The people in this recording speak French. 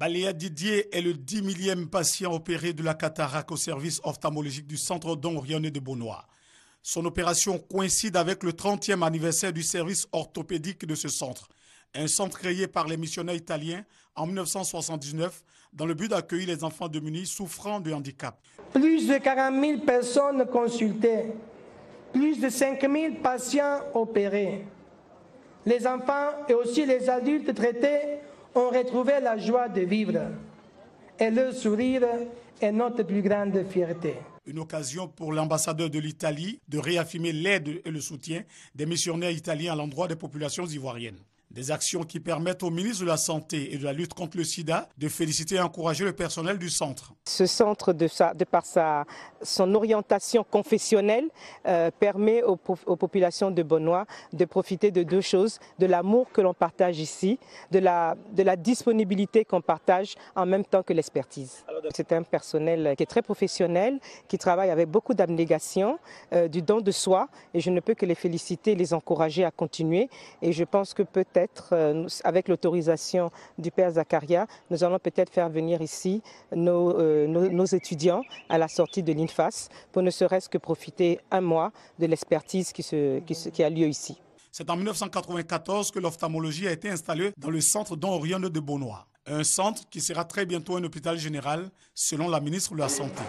Balea Didier est le 10 millième patient opéré de la cataracte au service ophtalmologique du centre Don de Beaunois. Son opération coïncide avec le 30e anniversaire du service orthopédique de ce centre, un centre créé par les missionnaires italiens en 1979 dans le but d'accueillir les enfants de Muni souffrant de handicap. Plus de 40 000 personnes consultées, plus de 5 000 patients opérés. Les enfants et aussi les adultes traités on retrouvait la joie de vivre. Et le sourire est notre plus grande fierté. Une occasion pour l'ambassadeur de l'Italie de réaffirmer l'aide et le soutien des missionnaires italiens à l'endroit des populations ivoiriennes. Des actions qui permettent au ministre de la Santé et de la lutte contre le sida de féliciter et encourager le personnel du centre. Ce centre, de, par sa, son orientation confessionnelle, euh, permet aux, populations de Benoît de profiter de deux choses, de l'amour que l'on partage ici, de la, de la disponibilité qu'on partage en même temps que l'expertise. C'est un personnel qui est très professionnel, qui travaille avec beaucoup d'abnégation, euh, du don de soi, et je ne peux que les féliciter, les encourager à continuer, et je pense que peut-être euh, avec l'autorisation du père Zakaria, nous allons peut-être faire venir ici euh, nos, étudiants à la sortie de l'INFAS pour ne serait-ce que profiter un mois de l'expertise qui, qui, a lieu ici. C'est en 1994 que l'ophtalmologie a été installée dans le centre d'Orient de Beaunois, un centre qui sera très bientôt un hôpital général, selon la ministre de la Santé.